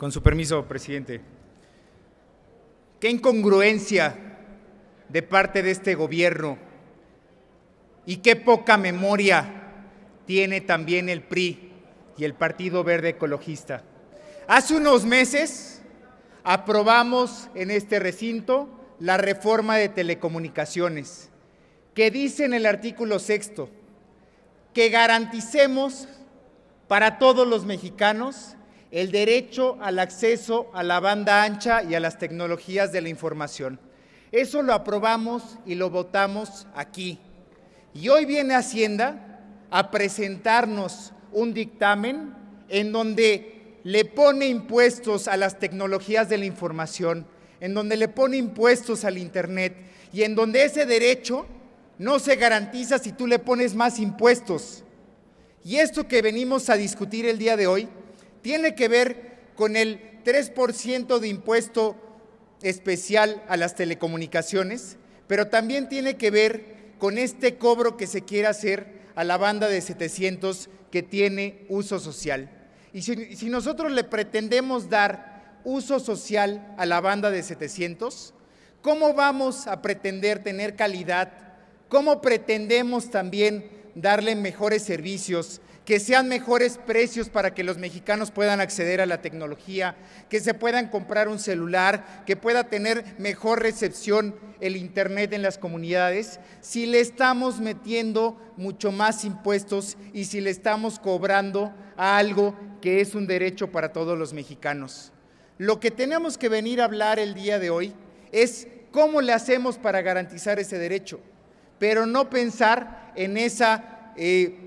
Con su permiso, presidente. Qué incongruencia de parte de este gobierno y qué poca memoria tiene también el PRI y el Partido Verde Ecologista. Hace unos meses aprobamos en este recinto la reforma de telecomunicaciones, que dice en el artículo sexto que garanticemos para todos los mexicanos el derecho al acceso a la banda ancha y a las tecnologías de la información. Eso lo aprobamos y lo votamos aquí. Y hoy viene Hacienda a presentarnos un dictamen en donde le pone impuestos a las tecnologías de la información, en donde le pone impuestos al Internet y en donde ese derecho no se garantiza si tú le pones más impuestos. Y esto que venimos a discutir el día de hoy tiene que ver con el 3% de impuesto especial a las telecomunicaciones, pero también tiene que ver con este cobro que se quiere hacer a la banda de 700 que tiene uso social. Y si, nosotros le pretendemos dar uso social a la banda de 700, ¿cómo vamos a pretender tener calidad? ¿Cómo pretendemos también darle mejores servicios que sean mejores precios para que los mexicanos puedan acceder a la tecnología, que se puedan comprar un celular, que pueda tener mejor recepción el Internet en las comunidades, si le estamos metiendo mucho más impuestos y si le estamos cobrando a algo que es un derecho para todos los mexicanos. Lo que tenemos que venir a hablar el día de hoy es cómo le hacemos para garantizar ese derecho, pero no pensar en esa... Eh,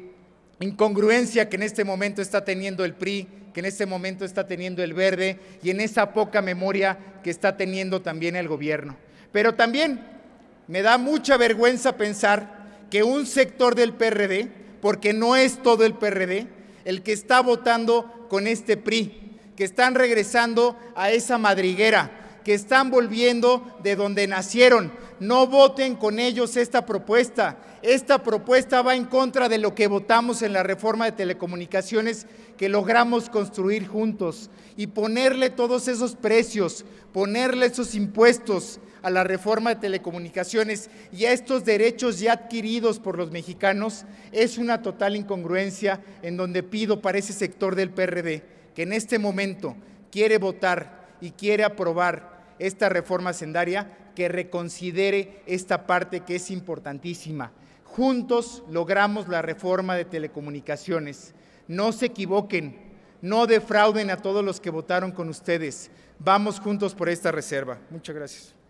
incongruencia que en este momento está teniendo el PRI, que en este momento está teniendo el Verde y en esa poca memoria que está teniendo también el gobierno. Pero también me da mucha vergüenza pensar que un sector del PRD, porque no es todo el PRD, el que está votando con este PRI, que están regresando a esa madriguera, que están volviendo de donde nacieron. No voten con ellos esta propuesta. Esta propuesta va en contra de lo que votamos en la reforma de telecomunicaciones que logramos construir juntos y ponerle todos esos precios, ponerle esos impuestos a la reforma de telecomunicaciones y a estos derechos ya adquiridos por los mexicanos es una total incongruencia en donde pido para ese sector del PRD que en este momento quiere votar y quiere aprobar esta reforma sendaria que reconsidere esta parte que es importantísima. Juntos logramos la reforma de telecomunicaciones. No se equivoquen, no defrauden a todos los que votaron con ustedes. Vamos juntos por esta reserva. Muchas gracias.